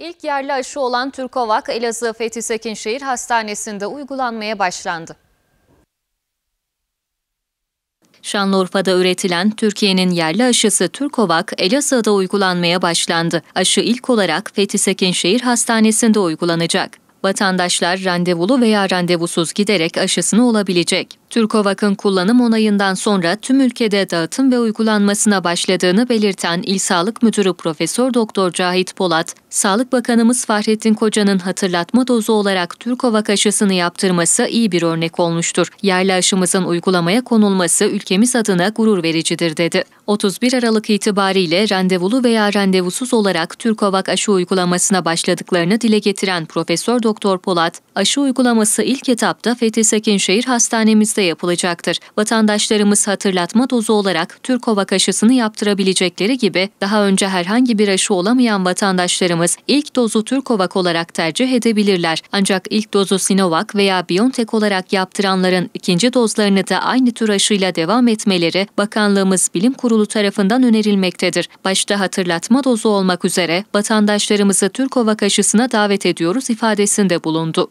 İlk yerli aşı olan Türkovak, Elazığ Fethi Sekinşehir Hastanesi'nde uygulanmaya başlandı. Şanlıurfa'da üretilen Türkiye'nin yerli aşısı Türkovak, Elazığ'da uygulanmaya başlandı. Aşı ilk olarak Fethi Sekinşehir Hastanesi'nde uygulanacak. Vatandaşlar randevulu veya randevusuz giderek aşısını olabilecek. Türkovak'ın kullanım onayından sonra tüm ülkede dağıtım ve uygulanmasına başladığını belirten İl Sağlık Müdürü Profesör Doktor Cahit Polat, Sağlık Bakanımız Fahrettin Koca'nın hatırlatma dozu olarak Türkovak aşısını yaptırması iyi bir örnek olmuştur. Yerli aşımızın uygulamaya konulması ülkemiz adına gurur vericidir dedi. 31 Aralık itibariyle randevulu veya randevusuz olarak Türkovak aşı uygulamasına başladıklarını dile getiren Profesör Doktor Doktor Polat, aşı uygulaması ilk etapta Fethi Sekinşehir Hastanemizde yapılacaktır. Vatandaşlarımız hatırlatma dozu olarak Türkovak aşısını yaptırabilecekleri gibi daha önce herhangi bir aşı olamayan vatandaşlarımız ilk dozu Türkovak olarak tercih edebilirler. Ancak ilk dozu Sinovac veya BioNTech olarak yaptıranların ikinci dozlarını da aynı tür aşıyla devam etmeleri Bakanlığımız Bilim Kurulu tarafından önerilmektedir. Başta hatırlatma dozu olmak üzere vatandaşlarımızı Türkovak aşısına davet ediyoruz ifadesi önerisinde bulundu.